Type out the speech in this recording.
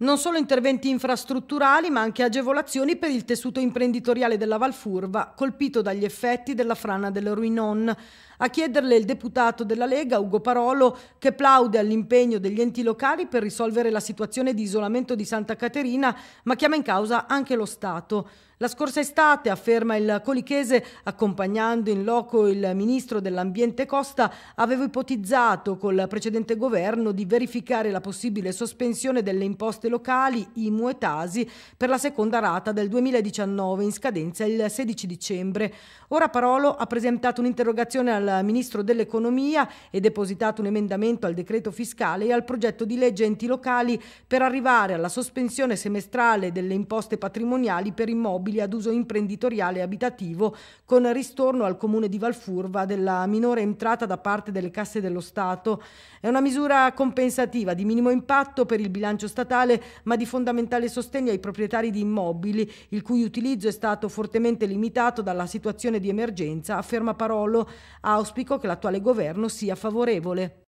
Non solo interventi infrastrutturali, ma anche agevolazioni per il tessuto imprenditoriale della Valfurva, colpito dagli effetti della frana del Ruinon. A chiederle il deputato della Lega, Ugo Parolo, che plaude all'impegno degli enti locali per risolvere la situazione di isolamento di Santa Caterina, ma chiama in causa anche lo Stato. La scorsa estate, afferma il colichese, accompagnando in loco il ministro dell'Ambiente Costa, avevo ipotizzato col precedente governo di verificare la possibile sospensione delle imposte locali, IMU e TASI, per la seconda rata del 2019 in scadenza il 16 dicembre. Ora Parolo ha presentato un'interrogazione al ministro dell'Economia e depositato un emendamento al decreto fiscale e al progetto di legge enti locali per arrivare alla sospensione semestrale delle imposte patrimoniali per immobili immobili ad uso imprenditoriale e abitativo, con ristorno al comune di Valfurva della minore entrata da parte delle casse dello Stato. È una misura compensativa di minimo impatto per il bilancio statale, ma di fondamentale sostegno ai proprietari di immobili, il cui utilizzo è stato fortemente limitato dalla situazione di emergenza, afferma Parolo. Auspico che l'attuale governo sia favorevole.